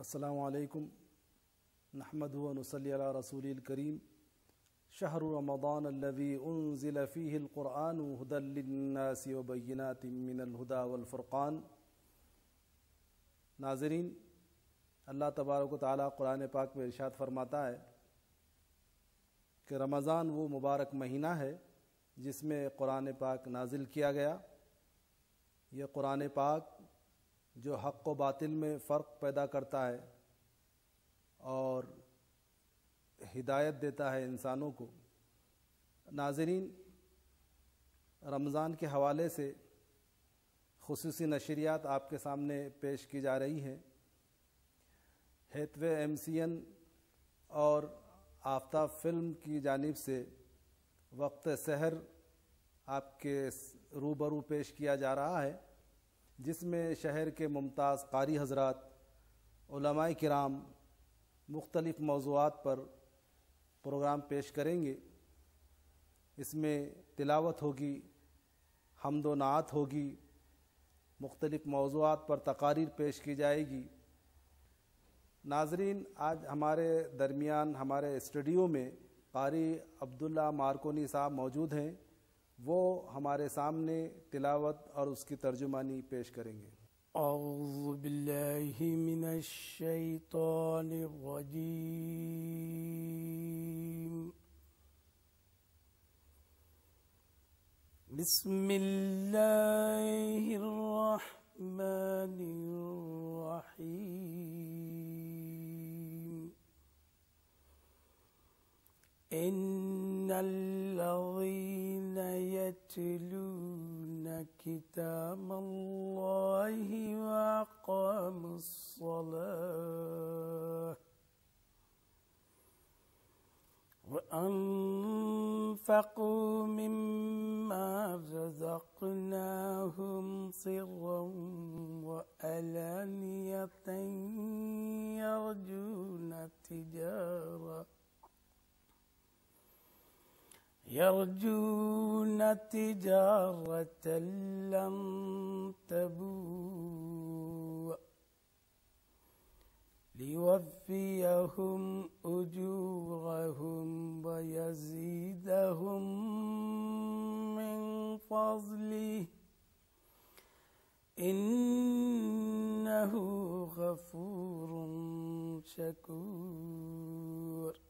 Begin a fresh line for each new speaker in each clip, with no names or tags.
असलकम नहमद वसली रसूल करीम शहर रमदान लवी नाजरीन अल्लाह तबारक ताली पाक में इरशाद फरमाता है कि रमज़ान वो मुबारक महीना है जिसमें क़ुरान पाक नाजिल किया गया यह क़ुरान पाक जो हक व बातिल में फ़र्क पैदा करता है और हिदायत देता है इंसानों को नाजरीन रमज़ान के हवाले से खसूस नशरियात आपके सामने पेश की जा रही हैं हेतवे एम सी एन और आफ्ताब फिल्म की जानब से वक्त सहर आपके रूबरू पेश किया जा रहा है जिसमें शहर के मुमताज़ कारी उलमाए कराम मुख्तलिफ़ मौजूद पर प्रोग्राम पेश करेंगे इसमें तिलावत होगी हमदोनात होगी मुख्तलिफ़ मौजूद पर तकारीर पेश की जाएगी नाजरीन आज हमारे दरमियान हमारे स्टूडियो में कारी अब्दुल्ला मारकोनी साहब मौजूद हैं वो हमारे सामने तिलावत और उसकी तर्जुमानी पेश करेंगे
बिस्मिल्लाहिर्रहमानिर्रहीम إن الذين يتلون كتاب الله وأقاموا الصلاة وأنفقوا مما رزقناهم سرا وألانية يرجون تجارةً يرجون تجارة لن تبوء ليوفيهم أجورهم ويزيدهم من فضله إنه غفور شكور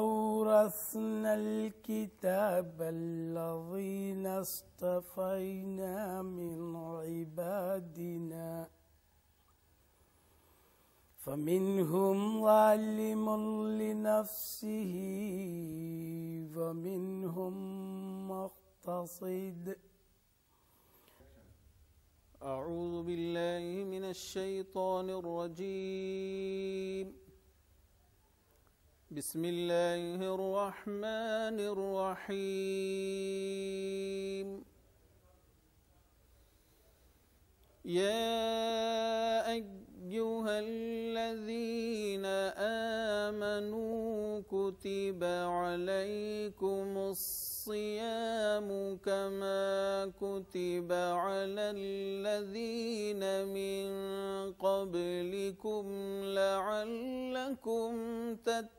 وأورثنا الكتاب الذين اصطفينا من عبادنا فمنهم ظالم لنفسه ومنهم مقتصد
أعوذ بالله من الشيطان الرجيم بسم الله الرحمن الرحيم يا أيها الذين آمنوا كتب عليكم الصيام كما كتب على الذين من قبلكم لعلكم تتقون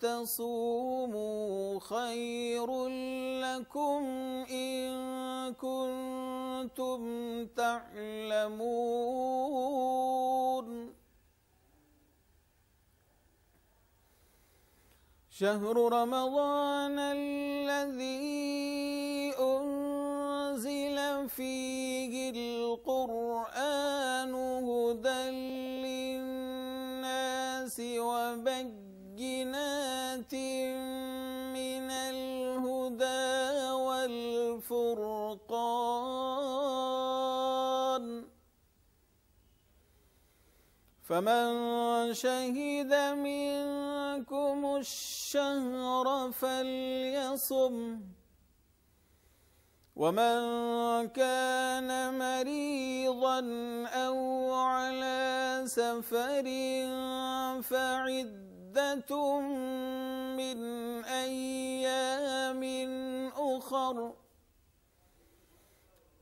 تصوموا خير لكم إن كنتم تعلمون شهر رمضان الذي أنزل فيه فمن شهد منكم الشهر فليصم ومن كان مريضا أو على سفر فعدة من أيام أخر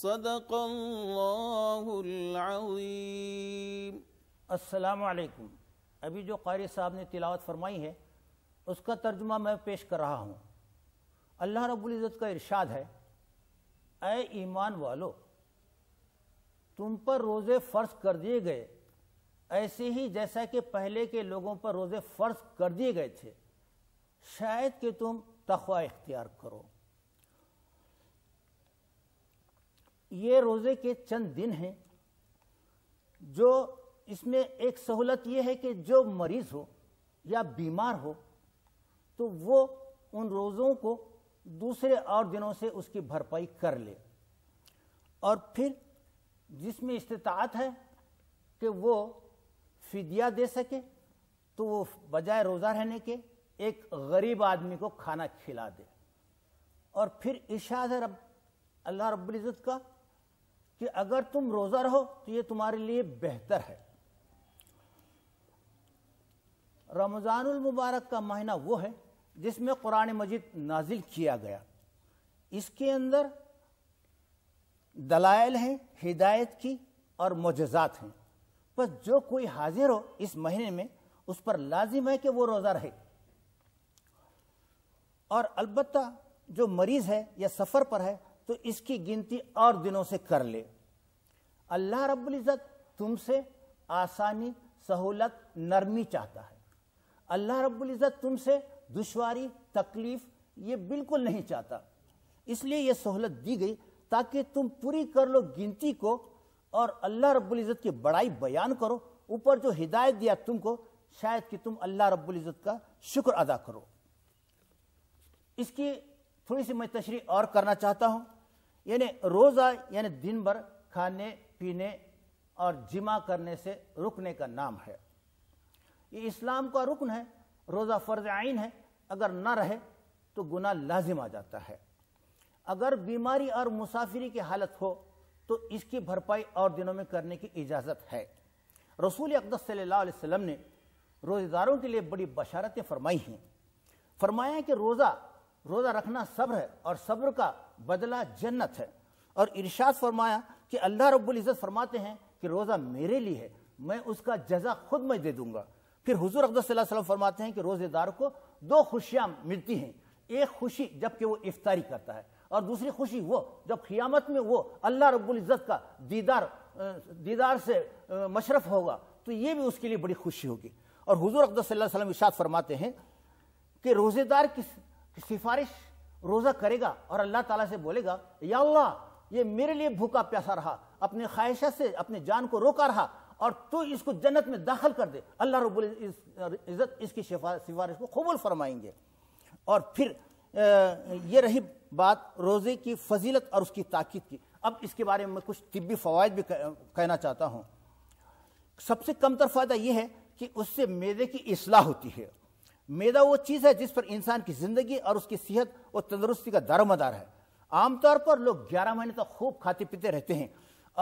सदक
असलकुम अभी जो कारी साहब ने तिलावत फरमाई है उसका तर्जुमा मैं पेश कर रहा हूँ अल्लाह रबुल्ज़त का इरशाद है अय ईमान वालो तुम पर रोज़े फ़र्ज कर दिए गए ऐसे ही जैसा कि पहले के लोगों पर रोज़े फ़र्ज कर दिए गए थे शायद कि तुम तखवा इख्तियार करो ये रोज़े के चंद दिन हैं जो इसमें एक सहूलत ये है कि जो मरीज हो या बीमार हो तो वो उन रोज़ों को दूसरे और दिनों से उसकी भरपाई कर ले और फिर जिसमें इस्तात है कि वो फिदिया दे सके तो वो बजाय रोज़ा रहने के एक गरीब आदमी को खाना खिला दे और फिर इशाद है रब अल्लाह रब्ज़त का कि अगर तुम रोजा रहो तो ये तुम्हारे लिए बेहतर है रमजानुल मुबारक का महीना वो है जिसमें कुरान मजिद नाजिल किया गया इसके अंदर दलायल हैं हिदायत की और मोजात हैं बस जो कोई हाजिर हो इस महीने में उस पर लाजिम है कि वो रोज़ा रहे और अलबत् जो मरीज़ है या सफ़र पर है तो इसकी गिनती और दिनों से कर ले अल्लाह रब्ज़त तुमसे आसानी सहूलत नरमी चाहता है अल्लाह रब्ज़त तुमसे दुश्वारी तकलीफ ये बिल्कुल नहीं चाहता इसलिए यह सहूलत दी गई ताकि तुम पूरी कर लो गिनती को और अल्लाह रब्ज़त की बड़ाई बयान करो ऊपर जो हिदायत दिया तुमको शायद कि तुम अल्लाह रब्ज़त का शुक्र अदा करो इसकी थोड़ी सी मैं तशरी और करना चाहता हूँ यानी रोज़ा यानी दिन भर खाने पीने और जिमा करने से रुकने का नाम है ये इस्लाम का रुकन है रोज़ा फ़र्ज आइन है अगर ना रहे तो गुना लाजिम आ जाता है अगर बीमारी और मुसाफिरी की हालत हो तो इसकी भरपाई और दिनों में करने की इजाज़त है रसूल अकदस सल्लल्लाहु अलैहि वसल्लम ने रोज़ेदारों के लिए बड़ी बशारतें फरमाई हैं फरमाया कि रोज़ा रोज़ा रखना सब्र है और सब्र का बदला जन्नत है और इर्शाद फरमाया कि अल्लाह रब्बुल इज़्ज़त फरमाते हैं कि रोज़ा मेरे लिए है मैं उसका जजा खुद मैं दे दूंगा फिर हजूर अब्दुल्लम फरमाते हैं कि रोज़ेदार को दो खुशियाँ मिलती हैं एक खुशी जबकि वो इफ्तारी करता है और दूसरी खुशी वो जब क़ियामत में वो अल्लाह रब्बुल इज़्ज़त का दीदार दीदार से मशरफ होगा तो ये भी उसके लिए बड़ी खुशी होगी और हजूर अब्दुल्लम इशाद फरमाते हैं कि रोज़ेदार की सिफारिश रोज़ा करेगा और अल्लाह ताला से बोलेगा या अल्लाह ये मेरे लिए भूखा प्यासा रहा अपने ख्वाहिशा से अपने जान को रोका रहा और तो इसको जन्नत में दाखिल कर दे अल्लाह रबुल इस, इज़्ज़त इसकी सिफारिश को कबूल फरमाएंगे और फिर ये रही बात रोज़े की फजीलत और उसकी ताकत की अब इसके बारे में कुछ तिब्बी फ़वाद भी कहना चाहता हूँ सबसे कमतर फ़ायदा यह है कि उससे मेदे की असलाह होती है मैदा वो चीज़ है जिस पर इंसान की ज़िंदगी और उसकी सेहत और तंदरुस्ती का दारोमदार है आमतौर पर लोग ग्यारह महीने तक खूब खाते पीते रहते हैं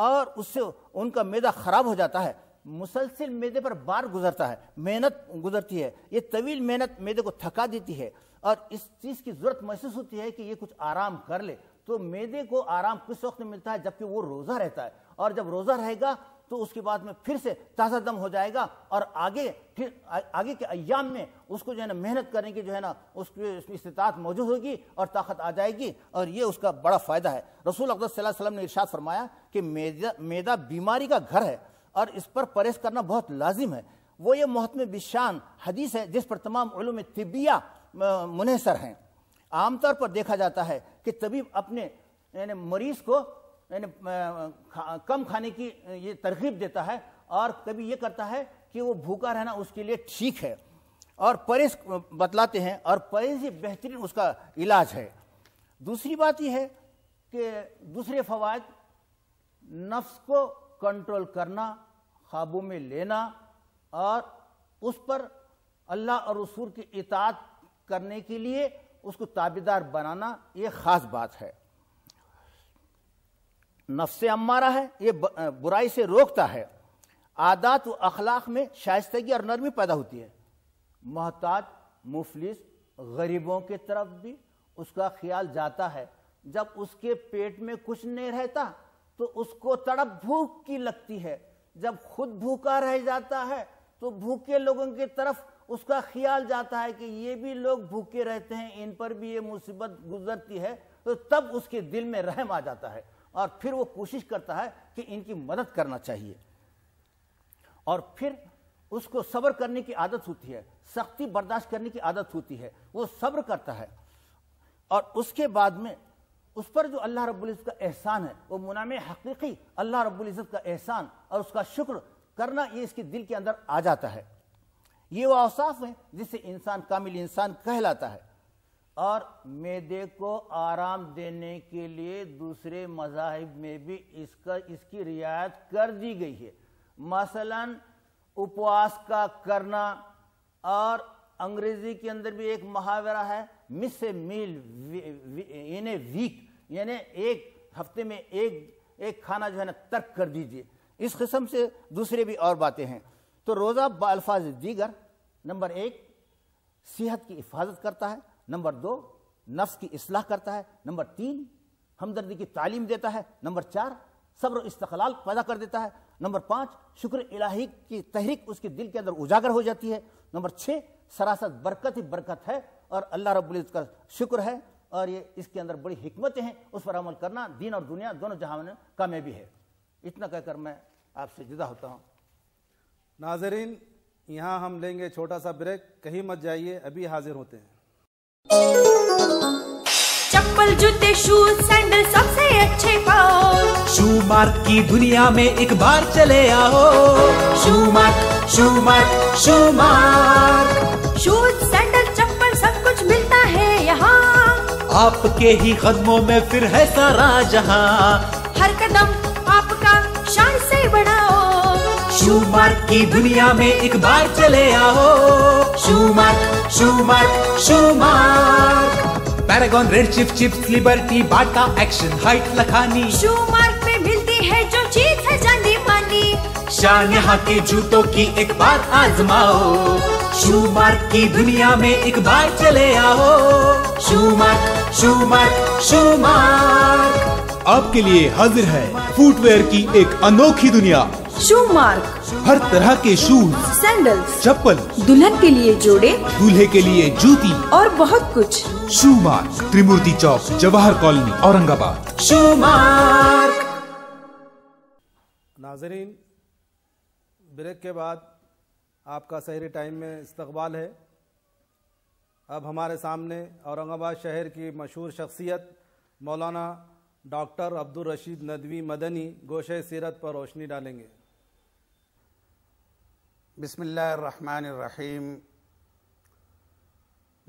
और उससे उनका मैदा ख़राब हो जाता है मुसलसिल मैदे पर बार गुजरता है मेहनत गुजरती है ये तवील मेहनत मैदे को थका देती है और इस चीज़ की ज़रूरत महसूस होती है कि ये कुछ आराम कर ले तो मैदे को आराम किस वक्त मिलता है जबकि वो रोज़ा रहता है और जब रोज़ा रहेगा तो उसके बाद में फिर से ताज़ा दम हो जाएगा और आगे फिर आ, आगे के अयाम में उसको जो है ना मेहनत करने की जो है ना उसकी इस्तात मौजूद होगी और ताकत आ जाएगी और ये उसका बड़ा फ़ायदा है रसूल अकदम ने इर्शाद फरमाया कि मेदा मैदा बीमारी का घर है और इस पर परहेज करना बहुत लाजिम है वो ये महत्म बिशान हदीस है जिस पर तमाम तिबिया मुनसर हैं आमतौर पर देखा जाता है कि तबीब अपने मरीज़ को यानी कम खाने की ये तरकीब देता है और कभी ये करता है कि वो भूखा रहना उसके लिए ठीक है और परहेज बतलाते हैं और परहेज ही बेहतरीन उसका इलाज है दूसरी बात यह है कि दूसरे फवाद नफ्स को कंट्रोल करना काबू में लेना और उस पर अल्लाह और रसूल की इतात करने के लिए उसको ताबेदार बनाना ये ख़ास बात है नफ्स अम्मारा है ये बुराई से रोकता है आदात व अखलाक में शाइस्तगी और नरमी पैदा होती है महताज मुफलिस गरीबों की तरफ भी उसका ख्याल जाता है जब उसके पेट में कुछ नहीं रहता तो उसको तड़प भूख की लगती है जब खुद भूखा रह जाता है तो भूखे लोगों की तरफ उसका ख्याल जाता है कि ये भी लोग भूखे रहते हैं इन पर भी ये मुसीबत गुजरती है तो तब उसके दिल में रहम आ जाता है और फिर वो कोशिश करता है कि इनकी मदद करना चाहिए और फिर उसको सब्र करने की आदत होती है सख्ती बर्दाश्त करने की आदत होती है वो सब्र करता है और उसके बाद में उस पर जो अल्लाह रब्ज़त का एहसान है वो मुनाम हकीकी अल्लाह रब्ज़त का एहसान और उसका शुक्र करना ये इसके दिल के अंदर आ जाता है ये वो अवसाफ है जिससे इंसान कामिल इंसान कहलाता है और मेदे को आराम देने के लिए दूसरे मजाहब में भी इसका इसकी रियायत कर दी गई है मसलन उपवास का करना और अंग्रेजी के अंदर भी एक मुहावरा है miss A meal in a week यानी एक हफ्ते में एक एक खाना जो है ना तर्क कर दीजिए इस किस्म से दूसरे भी और बातें हैं तो रोज़ा बल्फाज दीगर नंबर एक सेहत की हिफाजत करता है नंबर दो नफ्स की असलाह करता है नंबर तीन हमदर्दी की तालीम देता है नंबर चार सब्र इस्तलाल पैदा कर देता है नंबर पाँच शुक्र इलाही की तहरीक उसके दिल के अंदर उजागर हो जाती है नंबर छः सरासत बरकत ही बरकत है और अल्लाह रबुल्ज़त का शुक्र है और ये इसके अंदर बड़ी हमतें हैं उस पर अमल करना दीन और दुनिया दोनों जहाँ में कामयाबी है इतना कहकर मैं आपसे जुदा होता हूँ नाजरीन
यहाँ हम लेंगे छोटा सा ब्रेक कहीं मत जाइए अभी हाजिर होते हैं
चप्पल जूते
शूज सैंडल सबसे अच्छे पाओ शू मार्क की दुनिया में एक बार चले आओ शू मार्क शू मार्क शू मार्क शूज सैंडल चप्पल सब कुछ मिलता है यहाँ आपके ही कदमों में फिर है सारा जहाँ हर कदम आपका शान से बढ़ाओ शू मार्क की दुनिया में एक बार चले आओ Shoe Mark Schumark, Schumark. Paragon, Red Chip Chips, Liberty, Bata, Action, Height, Lakhani. Schumark में मिलती है जो चीज है जानी मानी शान यहाँ के जूतों की एक बार आजमाओ शुमार्क की दुनिया में एक बार चले आओ शुमार्क शुमार्क शुमार्क आपके लिए हाजिर है फुटवेयर की एक अनोखी दुनिया शुमार्क हर तरह के शूज सैंडल चप्पल दुल्हन के लिए जोड़े दूल्हे के लिए जूती और बहुत कुछ शू मार्क त्रिमूर्ति चौक जवाहर कॉलोनी औरंगाबाद
शू मार्क
नाजरीन ब्रेक के बाद आपका सहरी टाइम में इस्तकबाल है अब हमारे सामने औरंगाबाद शहर की मशहूर शख्सियत मौलाना डॉक्टर अब्दुल रशीद नदवी मदनी
गोशे सीरत पर रोशनी डालेंगे बसमीम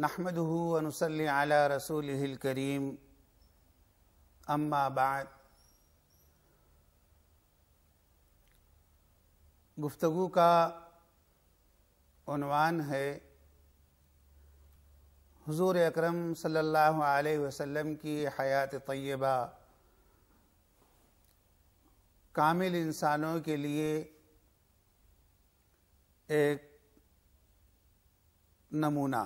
नहमदूनसल आला रसूल करीम अम्माबाद गुफ्तु का उनवान है हुजूर अकरम सल्लल्लाहु अलैहि की हयात तयबा कामिल इंसानों के लिए एक नमूना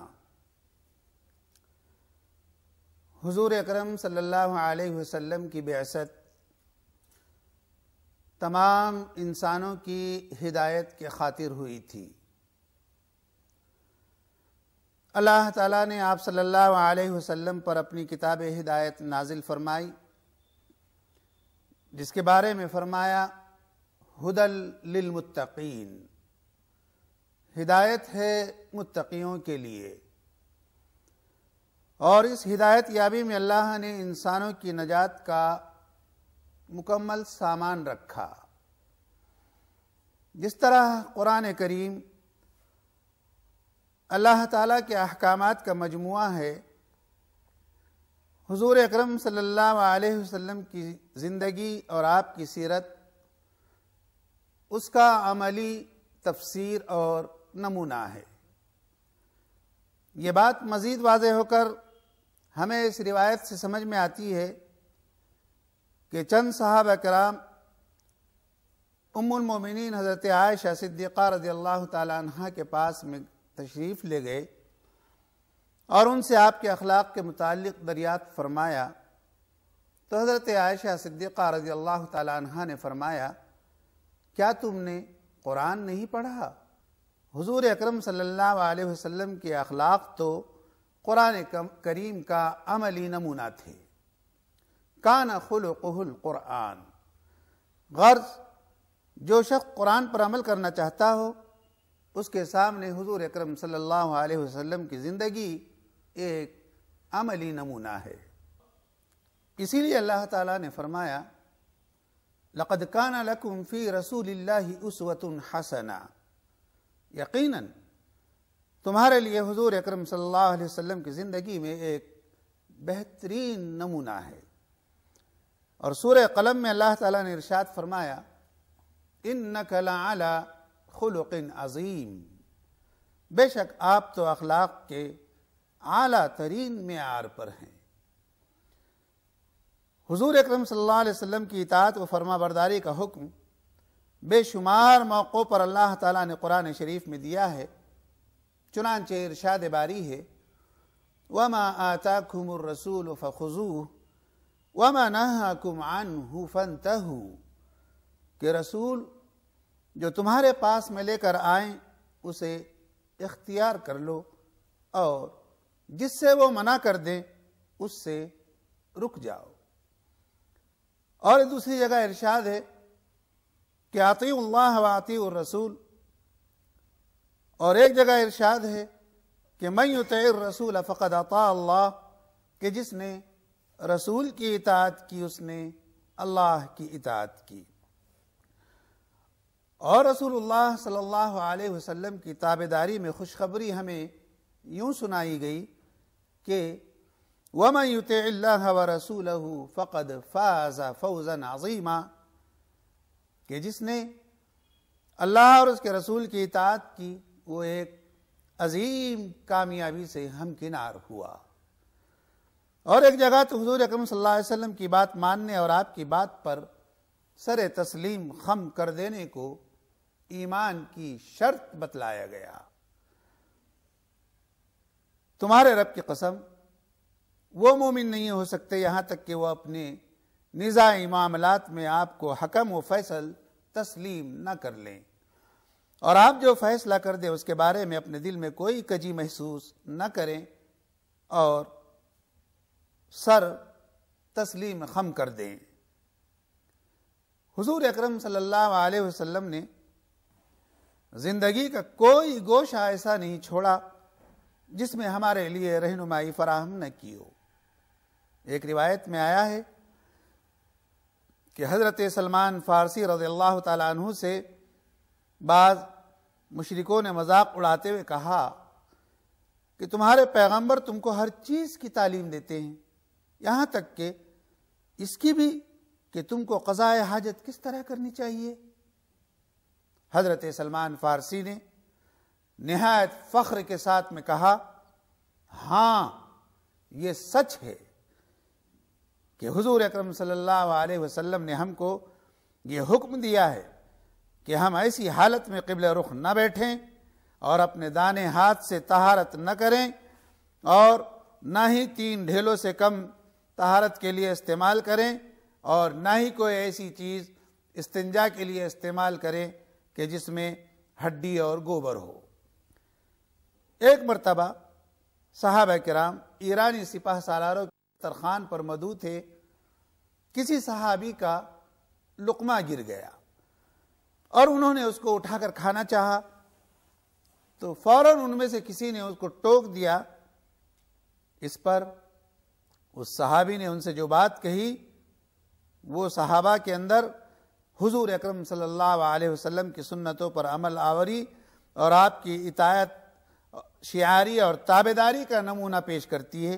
हुजूर अकरम सल्लल्लाहु अलैहि वसल्लम की बेसत तमाम इंसानों की हिदायत के खातिर हुई थी अल्लाह ताला ने आप सल्लल्लाहु अलैहि वसल्लम पर अपनी किताब हिदायत नाजिल फरमाई जिसके बारे में फरमाया हुदल मुत्तकीन हिदायत है मुतकीयों के लिए और इस हिदायत याबी में अल्लाह ने इंसानों की नजात का मुकम्मल सामान रखा जिस तरह कुरान करीम अल्लाह ताला के अहकाम का मजमू है हुजूर अकरम सल्लल्लाहु अलैहि वसल्लम की ज़िंदगी और आपकी सीरत उसका अमली तफसीर और नमूना है ये बात मज़ीद वाज होकर हमें इस रिवायत से समझ में आती है कि चंद साहब कराम उमिन हज़रत आयशा सिद्दीक़ा रजी अल्लाह तह के पास में तशरीफ़ ले गए और उनसे आपके अखलाक के मुतालिक दरियात फरमाया तो हज़रत आयशा सिद्दीक़ा रजी अल्लाह तह ने फरमाया क्या तुमने कुरान नहीं पढ़ा हुजूर अकरम सल्लल्लाहु अलैहि वसल्लम के अखलाक तो कुरान करीम का अमली नमूना थे कान खुलकुल क़ुरान गर्ज जो शख्स कुरान पर अमल करना चाहता हो उसके सामने हुजूर अकरम सल्लल्लाहु अलैहि वसल्लम की ज़िंदगी एक अमली नमूना है इसीलिए अल्लाह ताला ने फरमाया लक़द कान लकुम फ़ी रसूल उसवतन हसना यकीनन तुम्हारे लिए हुजूर अकरम सल्लल्लाहु अलैहि वसल्लम की ज़िंदगी में एक बेहतरीन नमूना है और सूर्य कलम में अल्लाह ताला ने इरशाद फरमाया इन नकला आला खुलकिन अजीम बेशक आप तो अखलाक के आला तरीन मैार पर हैं हुजूर अकरम सल्लल्लाहु अलैहि वसल्लम की इतात व फरमाबरदारी का हुक्म बेशुमार मौक़ों पर अल्लाह ताला ने कुरान शरीफ में दिया है चुनानच इरशाद बारी है वमा आता खुमर रसूल फ़ुजू वमा नहा कुमान हु फन के रसूल जो तुम्हारे पास में लेकर आए उसे इख्तियार कर लो और जिससे वो मना कर दें उससे रुक जाओ और दूसरी जगह इरशाद है कि आती अल्लाह वाती रसूल और एक जगह इरशाद है कि मैं युत रसूल फ़कत अता अल्लाह कि जिसने रसूल की इतात की उसने अल्लाह की इतात की और रसूलुल्लाह सल्लल्लाहु अलैहि वसल्लम की ताबेदारी में खुशखबरी हमें यूँ सुनाई गई कि वम युत व रसूल फ़कद फ़ाज़ा फौजा नाज़ीमा कि जिसने अल्लाह और उसके रसूल की इतात की वो एक अजीम कामयाबी से हमकिनार हुआ और एक जगह तो हजूर अक्रम वसल्लम की बात मानने और आपकी बात पर सर तस्लीम खम कर देने को ईमान की शर्त बतलाया गया तुम्हारे रब की कसम वो मोमिन नहीं हो सकते यहाँ तक कि वो अपने निज़ा मामलात में आपको हकम व फैसल तस्लीम न कर लें और आप जो फैसला कर दें उसके बारे में अपने दिल में कोई कजी महसूस न करें और सर तस्लीम खम कर दें हुजूर अकरम सल्लल्लाहु अलैहि वसल्लम ने ज़िंदगी का कोई गोशा ऐसा नहीं छोड़ा जिसमें हमारे लिए रहनुमाई फराहम न की हो एक रिवायत में आया है कि हज़रत सलमान फ़ारसी रज़ी अल्लाह तु से बाद मशरकों ने मजाक उड़ाते हुए कहा कि तुम्हारे पैगंबर तुमको हर चीज़ की तालीम देते हैं यहाँ तक कि इसकी भी कि तुमको कज़ाए हाजत किस तरह करनी चाहिए हज़रत सलमान फ़ारसी ने नहायत फ़ख्र के साथ में कहा हाँ ये सच है कि हुजूर अकरम सल्लल्लाहु अलैहि वसल्लम ने हमको ये हुक्म दिया है कि हम ऐसी हालत में कबल रुख न बैठें और अपने दाने हाथ से तहारत न करें और न ही तीन ढेलों से कम तहारत के लिए इस्तेमाल करें और न ही कोई ऐसी चीज़ इस्तंजा के लिए इस्तेमाल करें कि जिसमें हड्डी और गोबर हो एक मरतबा साहब कराम ईरानी सिपाह सालारों दस्तरखान पर मधु थे किसी सहाबी का लुकमा गिर गया और उन्होंने उसको उठाकर खाना चाहा तो फौरन उनमें से किसी ने उसको टोक दिया इस पर उस सहाबी ने उनसे जो बात कही वो सहाबा के अंदर हुजूर अकरम सल्लल्लाहु अलैहि वसल्लम की सुन्नतों पर अमल आवरी और आपकी इतायत शियारी और ताबेदारी का नमूना पेश करती है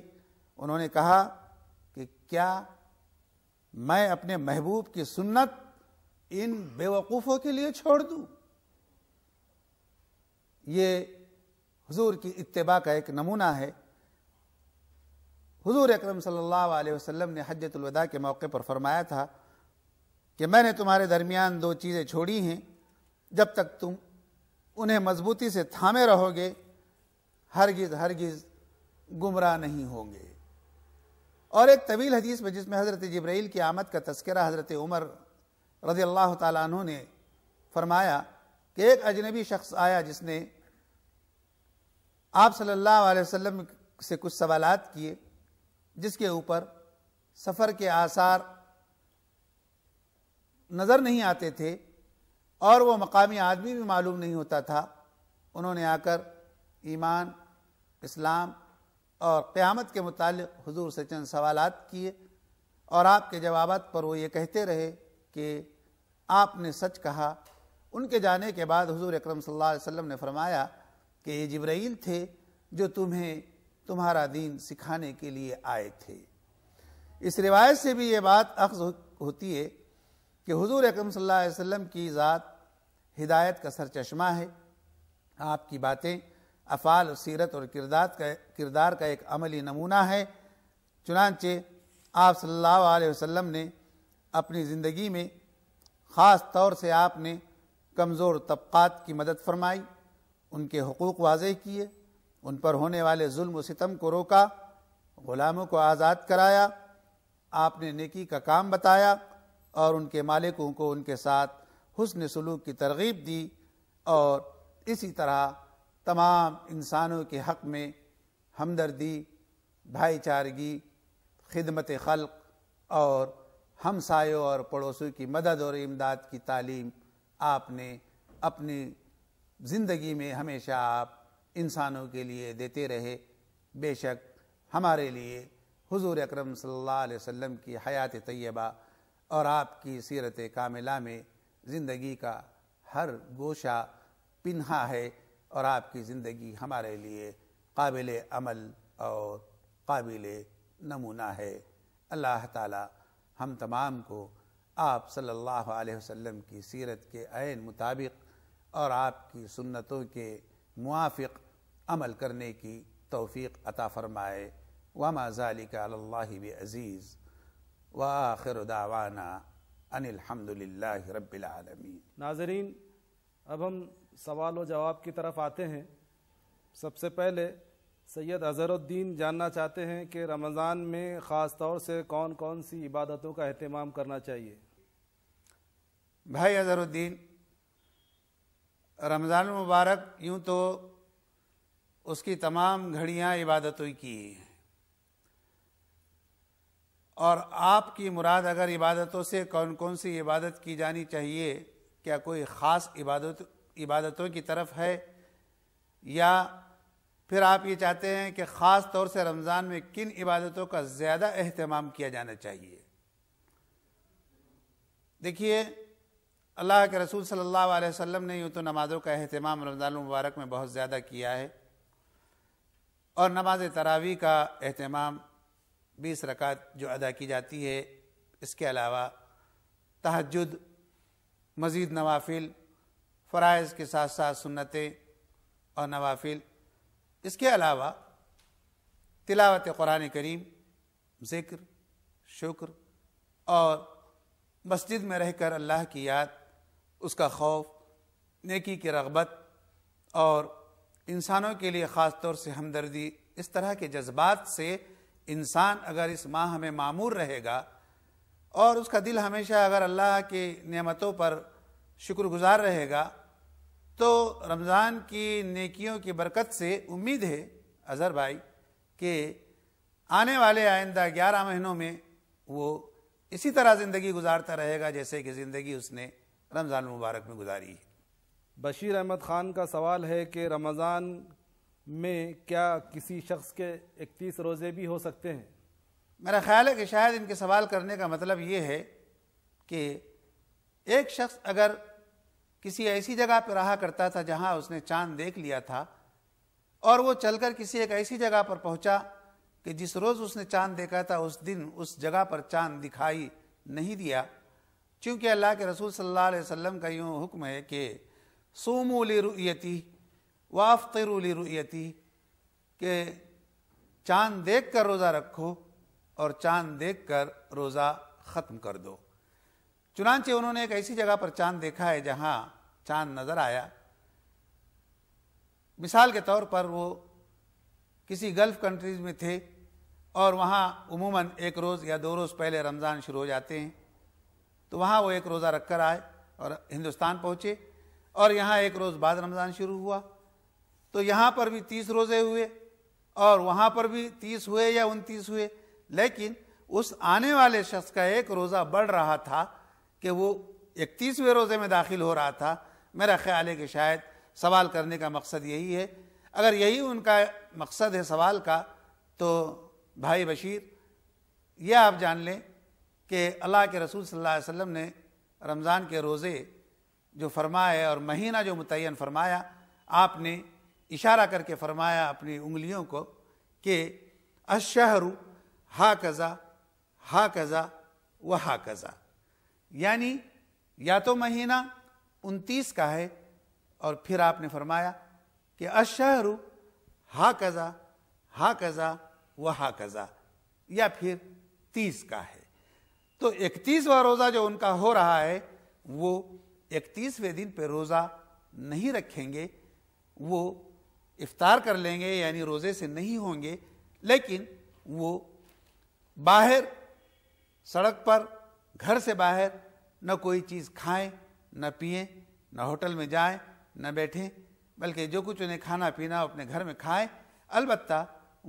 उन्होंने कहा कि क्या मैं अपने महबूब की सुन्नत इन बेवकूफ़ों के लिए छोड़ दूं? ये हुजूर की इतबा का एक नमूना है हुजूर अकरम सल्लल्लाहु अलैहि वसल्लम ने हजतुलवदा के मौके पर फरमाया था कि मैंने तुम्हारे दरमियान दो चीज़ें छोड़ी हैं जब तक तुम उन्हें मजबूती से थामे रहोगे हरगिज़ हरगिज़ गुमराह नहीं होंगे और एक तवील हदीस में जिसमें हज़रत जब्राइल की आमद का तस्करा हज़रत उमर रज़ी अल्लाह तु ने फरमाया कि एक अजनबी शख्स आया जिसने आप सल्लल्लाहु अलैहि वसल्लम से कुछ सवाल किए जिसके ऊपर सफ़र के आसार नज़र नहीं आते थे और वो मकामी आदमी भी मालूम नहीं होता था उन्होंने आकर ईमान इस्लाम और क़्यामत के मुतालिक हजूर से चंद सवाल किए और आपके जवाब पर वो ये कहते रहे कि आपने सच कहा उनके जाने के बाद हजूर अक्रम सल्लल्लाहु ने फरमाया कि ये जिब्राइल थे जो तुम्हें तुम्हारा दीन सिखाने के लिए आए थे इस रिवायत से भी ये बात अक्स होती है कि हजूर अक्रम सल्लल्लाहु की ज़ात हिदायत का चश्मा है आपकी बातें अफ़ाल सीरत और किरदार का किरदार का एक अमली नमूना है चुनानचे आप सल्लल्लाहु अलैहि वसल्लम ने अपनी ज़िंदगी में ख़ास तौर से आपने कमज़ोर तबक़ात की मदद फरमाई उनके हकूक़ वाजह किए उन पर होने वाले जुल्म सितम को रोका ग़ुलामों को आज़ाद कराया आपने नेकी का काम बताया और उनके मालिकों को उनके साथ हुसन सलूक की तरगीब दी और इसी तरह तमाम इंसानों के हक़ में हमदर्दी भाईचारगी खिदमत खल्क और हमसायों और पड़ोसों की मदद और इमदाद की तालीम आपने अपनी ज़िंदगी में हमेशा आप इंसानों के लिए देते रहे बेशक हमारे लिए हुजूर अकरम सल्लल्लाहु अलैहि वसल्लम की हयात तैयबा और आपकी सीरत कामिला में ज़िंदगी का हर गोशा पिन्हा है और आपकी ज़िंदगी हमारे लिए काबिल अमल और काबिल नमूना है अल्लाह ताला हम तमाम को आप सल्लल्लाहु अलैहि वसल्लम की सीरत के आन मुताबिक और आपकी सुन्नतों के मुआफ़ अमल करने की तौफीक अता फ़रमाए वमा ज़ालिका अल्लाह अज़ीज़ व आखिर दावाना अनिलहमदिल्ला रबालमीन नाजरीन अब हम सवाल व जवाब की तरफ आते
हैं सबसे पहले सैयद अज़हरुद्दीन जानना चाहते हैं कि रमज़ान में ख़ास तौर से कौन कौन सी इबादतों का अहतमाम करना चाहिए
भाई अज़हरुद्दीन रमज़ान मुबारक यूँ तो उसकी तमाम घड़ियाँ इबादतों की हैं और आपकी मुराद अगर इबादतों से कौन कौन सी इबादत की जानी चाहिए क्या कोई ख़ास इबादत इबादतों की तरफ है या फिर आप ये चाहते हैं कि ख़ास तौर से रमज़ान में किन इबादतों का ज़्यादा अहतमाम किया जाना चाहिए देखिए अल्लाह के रसूल सल्लल्लाहु अलैहि वसल्लम ने यूँ तो नमाज़ों का अहतमाम रमज़ान मुबारक में बहुत ज़्यादा किया है और नमाज तरावी का अहतमाम बीस रकात जो अदा की जाती है इसके अलावा तहजद मज़ीद नवाफिल फ़रज़ के साथ साथ सुन्नतें और नवाफिल इसके अलावा तिलावत कुरान करीम ज़िक्र शुक्र और मस्जिद में रहकर अल्लाह की याद उसका खौफ नेकी की रगबत और इंसानों के लिए ख़ास तौर से हमदर्दी इस तरह के जज्बात से इंसान अगर इस माह में मामूर रहेगा और उसका दिल हमेशा अगर अल्लाह की नियमतों पर शुक्रगुजार रहेगा तो रमज़ान की नेकियों की बरकत से उम्मीद है अज़हर भाई कि आने वाले आइंदा ग्यारह महीनों में वो इसी तरह ज़िंदगी गुजारता रहेगा जैसे कि ज़िंदगी उसने रमज़ान मुबारक में गुजारी है बशीर अहमद ख़ान का सवाल है कि रमज़ान में क्या किसी शख्स के इकतीस रोज़े भी हो सकते हैं मेरा ख्याल है कि शायद इनके सवाल करने का मतलब ये है कि एक शख्स अगर किसी ऐसी जगह पर रहा करता था जहाँ उसने चांद देख लिया था और वो चलकर किसी एक ऐसी जगह पर पहुंचा कि जिस रोज उसने चांद देखा था उस दिन उस जगह पर चांद दिखाई नहीं दिया क्योंकि अल्लाह के रसूल सल्लल्लाहु अलैहि वसल्लम का यूँ हुक्म है कि सोमूली रुयती वाफ्तरुली रुयती के चांद देख कर रोज़ा रखो और चांद देख कर रोज़ा ख़त्म कर दो चुनाचे उन्होंने एक ऐसी जगह पर चांद देखा है जहाँ चांद नज़र आया मिसाल के तौर पर वो किसी गल्फ़ कंट्रीज़ में थे और वहाँ उमूमन एक रोज़ या दो रोज़ पहले रमज़ान शुरू हो जाते हैं तो वहाँ वो एक रोज़ा रख कर आए और हिंदुस्तान पहुँचे और यहाँ एक रोज़ बाद रमज़ान शुरू हुआ तो यहाँ पर भी तीस रोज़े हुए और वहाँ पर भी तीस हुए या उनतीस हुए लेकिन उस आने वाले शख्स का एक रोज़ा बढ़ रहा था कि वो इकतीसवें रोज़े में दाखिल हो रहा था मेरा ख्याल है कि शायद सवाल करने का मकसद यही है अगर यही उनका मकसद है सवाल का तो भाई बशीर यह आप जान लें कि अल्लाह के रसूल सल्लल्लाहु अलैहि वसल्लम ने रमज़ान के रोज़े जो फरमाए और महीना जो मुतन फरमाया आपने इशारा करके फरमाया अपनी उंगलियों को कि अशहरू हा कज़ा हा कज़ा व हा कज़ा यानी या तो महीना उनतीस का है और फिर आपने फरमाया कि अशहरु हा कज़ा हा कज़ा व हा कज़ा या फिर तीस का है तो इकतीसवा रोज़ा जो उनका हो रहा है वो इकतीसवें दिन पे रोज़ा नहीं रखेंगे वो इफ्तार कर लेंगे यानी रोज़े से नहीं होंगे लेकिन वो बाहर सड़क पर घर से बाहर न कोई चीज़ खाएं न पिए न होटल में जाएं न बैठें बल्कि जो कुछ उन्हें खाना पीना अपने घर में खाएं अलबत्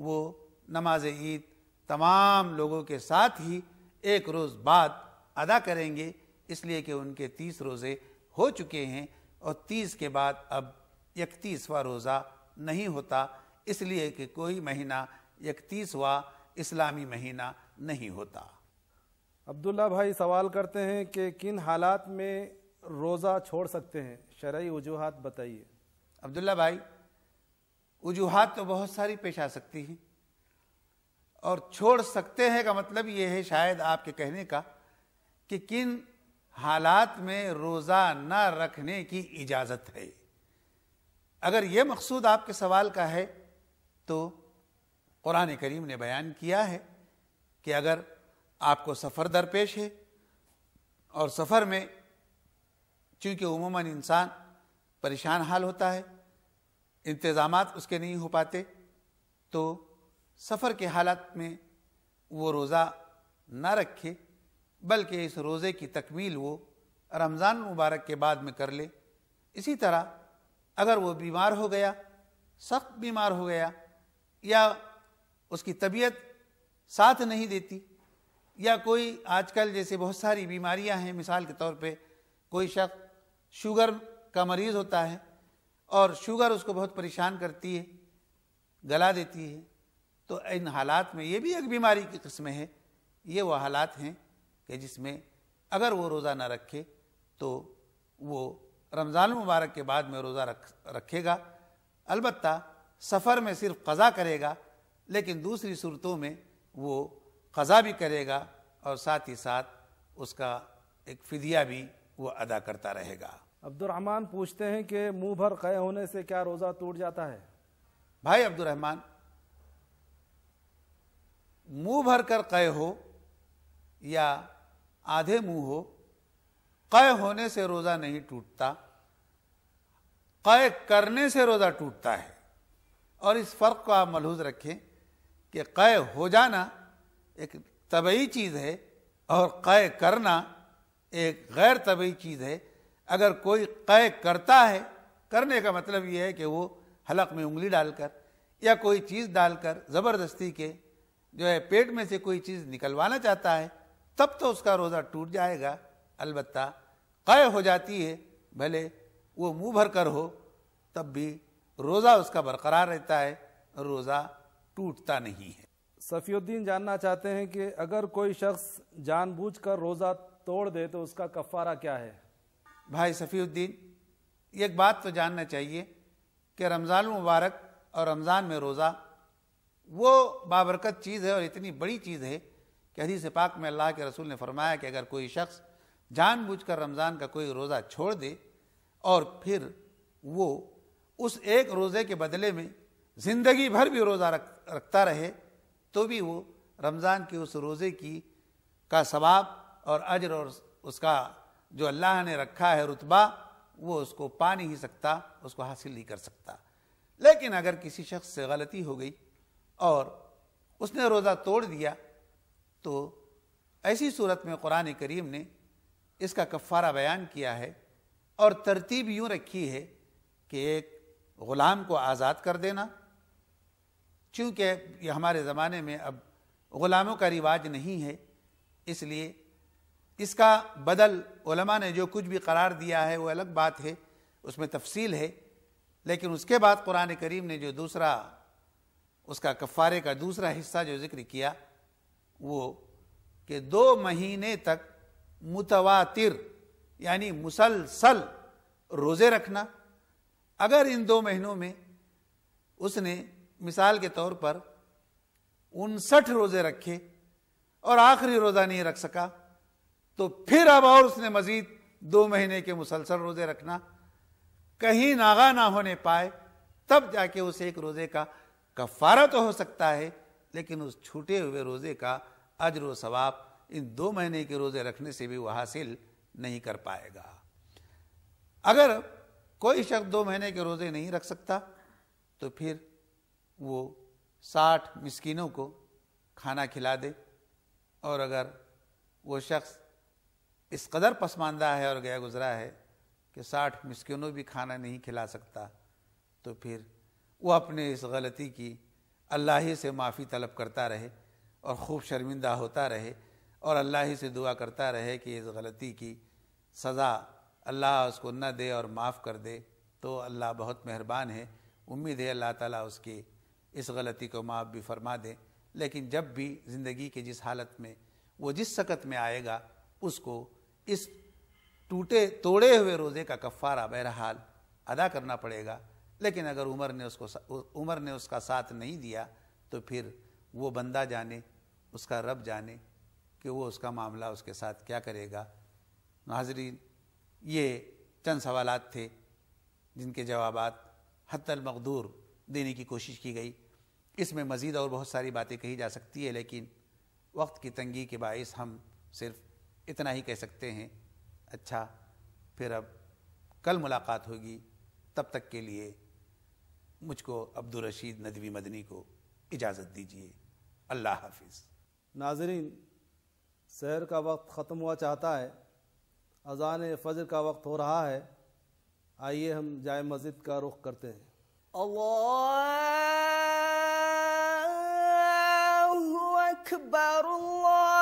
वो नमाज ईद तमाम लोगों के साथ ही एक रोज़ बाद अदा करेंगे इसलिए कि उनके तीस रोज़े हो चुके हैं और तीस के बाद अब इकतीसवा रोज़ा नहीं होता इसलिए कि कोई महीना इकतीसवा इस्लामी महीना नहीं होता
अब्दुल्ला भाई सवाल करते हैं कि किन हालात में
रोज़ा छोड़ सकते हैं शरा वजूहत बताइए अब्दुल्ला भाई वजूहत तो बहुत सारी पेश आ सकती हैं और छोड़ सकते हैं का मतलब ये है शायद आपके कहने का कि किन हालात में रोज़ा न रखने की इजाज़त है अगर ये मकसूद आपके सवाल का है तो क़ुरान करीम ने बयान किया है कि अगर आपको सफ़र दरपेश है और सफ़र में चूँकि उमूमा इंसान परेशान हाल होता है इंतज़ाम उसके नहीं हो पाते तो सफ़र के हालात में वो रोज़ा ना रखे बल्कि इस रोज़े की तकमील वो रमज़ान मुबारक के बाद में कर ले इसी तरह अगर वो बीमार हो गया सख्त बीमार हो गया या उसकी तबीयत साथ नहीं देती या कोई आजकल जैसे बहुत सारी बीमारियां हैं मिसाल के तौर पे कोई शख्स शुगर का मरीज़ होता है और शुगर उसको बहुत परेशान करती है गला देती है तो इन हालात में ये भी एक बीमारी की किस्म है ये वो हालात हैं कि जिसमें अगर वो रोज़ा ना रखे तो वो रमज़ान मुबारक के बाद में रोज़ा रख रखेगा अलबत् सफ़र में सिर्फ कज़ा करेगा लेकिन दूसरी सूरतों में वो क़ज़ा भी करेगा और साथ ही साथ उसका एक फिदिया भी वो अदा करता रहेगा
अब्दुलरहमान पूछते हैं कि मुंह भर कह होने से क्या रोज़ा टूट जाता है
भाई अब्दुलरहमान मुंह भर कर कह हो या आधे मुंह हो क़य होने से रोज़ा नहीं टूटता क़य करने से रोज़ा टूटता है और इस फ़र्क को आप मलहूज रखें कि क़य हो जाना एक तबी चीज़ है और क़य करना एक गैर तबी चीज़ है अगर कोई क़य करता है करने का मतलब यह है कि वो हलक में उंगली डालकर या कोई चीज़ डालकर ज़बरदस्ती के जो है पेट में से कोई चीज़ निकलवाना चाहता है तब तो उसका रोज़ा टूट जाएगा अलबत् क़य हो जाती है भले वो मुंह भर कर हो तब भी रोज़ा उसका बरकरार रहता है रोज़ा टूटता नहीं है सफीउद्दीन जानना चाहते हैं कि अगर कोई शख्स जानबूझकर रोज़ा तोड़ दे तो उसका कफ़ारा क्या है भाई सफीउद्दीन एक बात तो जानना चाहिए कि रमज़ान मुबारक और रमज़ान में रोज़ा वो बाबरकत चीज़ है और इतनी बड़ी चीज़ है कि हदीस पाक में अल्लाह के रसूल ने फरमाया कि अगर कोई शख्स जानबूझकर रमज़ान का कोई रोज़ा छोड़ दे और फिर वो उस एक रोज़े के बदले में ज़िंदगी भर भी रोज़ा रख रखता रहे तो भी वो रमज़ान के उस रोज़े की का सवाब और अजर और उसका जो अल्लाह ने रखा है रुतबा वो उसको पा नहीं सकता उसको हासिल नहीं कर सकता लेकिन अगर किसी शख्स से गलती हो गई और उसने रोज़ा तोड़ दिया तो ऐसी सूरत में कुरान करीम ने इसका कफ़ारा बयान किया है और तरतीब यूँ रखी है कि एक ग़ुलाम को आज़ाद कर देना चूँकि हमारे ज़माने में अब ग़ुलामों का रिवाज नहीं है इसलिए इसका बदल ओलमा ने जो कुछ भी करार दिया है वो अलग बात है उसमें तफसील है लेकिन उसके बाद कुरान करीम ने जो दूसरा उसका कफ़ारे का दूसरा हिस्सा जो जिक्र किया वो कि दो महीने तक मुतवातिर यानी मुसलसल रोज़े रखना अगर इन दो महीनों में उसने मिसाल के तौर पर उनसठ रोजे रखे और आखिरी रोजा नहीं रख सका तो फिर अब और उसने मजीद दो महीने के मुसलसल रोजे रखना कहीं नागा ना होने पाए तब जाके उसे एक रोजे का कफारा तो हो सकता है लेकिन उस छूटे हुए रोजे का अजर सवाब इन दो महीने के रोजे रखने से भी वह हासिल नहीं कर पाएगा अगर कोई शख्स दो महीने के रोजे नहीं रख सकता तो फिर वो साठ मिसकिनों को खाना खिला दे और अगर वो शख्स इस कदर पसमानदा है और गया गुजरा है कि साठ मिसकिनों भी खाना नहीं खिला सकता तो फिर वो अपने इस गलती की अल्लाह ही से माफ़ी तलब करता रहे और खूब शर्मिंदा होता रहे और अल्लाह ही से दुआ करता रहे कि इस गलती की सज़ा अल्लाह उसको न दे और माफ़ कर दे तो अल्लाह बहुत मेहरबान है उम्मीद है अल्लाह ताला उसकी इस गलती को माफ़ भी फरमा दें लेकिन जब भी ज़िंदगी के जिस हालत में वो जिस सकत में आएगा उसको इस टूटे तोड़े हुए रोज़े का कफ़ारा बहरहाल अदा करना पड़ेगा लेकिन अगर उमर ने उसको उमर ने उसका साथ नहीं दिया तो फिर वो बंदा जाने उसका रब जाने कि वो उसका मामला उसके साथ क्या करेगा नाजरीन ये चंद सवालत थे जिनके जवाब हतल देने की कोशिश की गई इसमें मज़ीद और बहुत सारी बातें कही जा सकती है लेकिन वक्त की तंगी के बायस हम सिर्फ इतना ही कह सकते हैं अच्छा फिर अब कल मुलाकात होगी तब तक के लिए मुझको अब्दुलरशीद नदवी मदनी को इजाज़त दीजिए अल्लाह हाफिज़
नाजरीन शहर का वक्त ख़त्म हुआ चाहता है अजान फजर का वक्त हो रहा है आइए हम जाए मस्जिद का रुख करते हैं
الله أكبر
الله